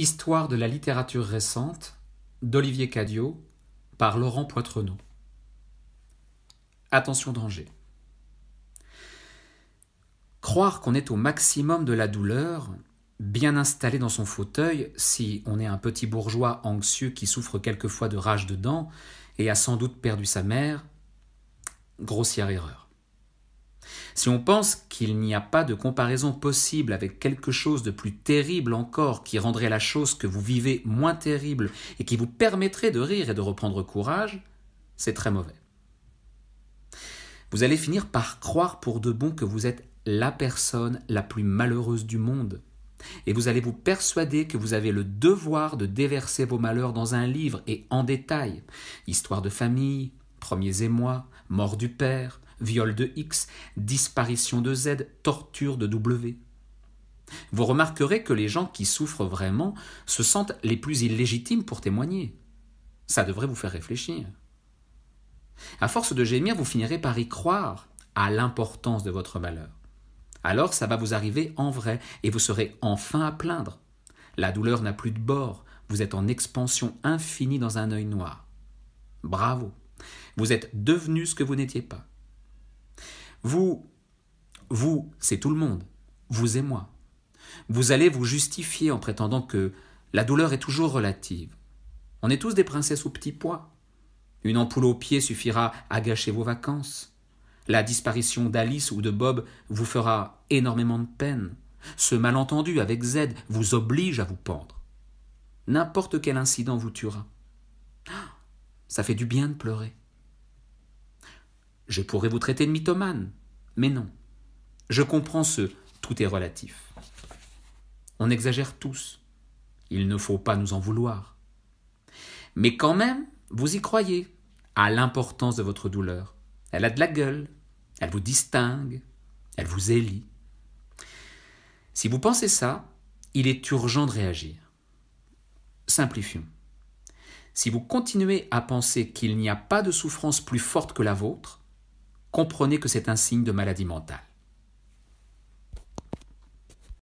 Histoire de la littérature récente d'Olivier Cadio par Laurent Poitrenaud. Attention danger. Croire qu'on est au maximum de la douleur, bien installé dans son fauteuil, si on est un petit bourgeois anxieux qui souffre quelquefois de rage de dents et a sans doute perdu sa mère, grossière erreur. Si on pense qu'il n'y a pas de comparaison possible avec quelque chose de plus terrible encore qui rendrait la chose que vous vivez moins terrible et qui vous permettrait de rire et de reprendre courage, c'est très mauvais. Vous allez finir par croire pour de bon que vous êtes la personne la plus malheureuse du monde, et vous allez vous persuader que vous avez le devoir de déverser vos malheurs dans un livre et en détail, histoire de famille, premiers émois, mort du père, viol de X, disparition de Z, torture de W. Vous remarquerez que les gens qui souffrent vraiment se sentent les plus illégitimes pour témoigner. Ça devrait vous faire réfléchir. À force de gémir, vous finirez par y croire à l'importance de votre malheur. Alors ça va vous arriver en vrai et vous serez enfin à plaindre. La douleur n'a plus de bord, vous êtes en expansion infinie dans un œil noir. Bravo, vous êtes devenu ce que vous n'étiez pas. Vous, vous, c'est tout le monde, vous et moi. Vous allez vous justifier en prétendant que la douleur est toujours relative. On est tous des princesses au petits pois. Une ampoule au pied suffira à gâcher vos vacances. La disparition d'Alice ou de Bob vous fera énormément de peine. Ce malentendu avec Z vous oblige à vous pendre. N'importe quel incident vous tuera. Ah, ça fait du bien de pleurer. Je pourrais vous traiter de mythomane, mais non. Je comprends ce tout est relatif. On exagère tous. Il ne faut pas nous en vouloir. Mais quand même, vous y croyez, à l'importance de votre douleur. Elle a de la gueule, elle vous distingue, elle vous élit. Si vous pensez ça, il est urgent de réagir. Simplifions. Si vous continuez à penser qu'il n'y a pas de souffrance plus forte que la vôtre, comprenez que c'est un signe de maladie mentale.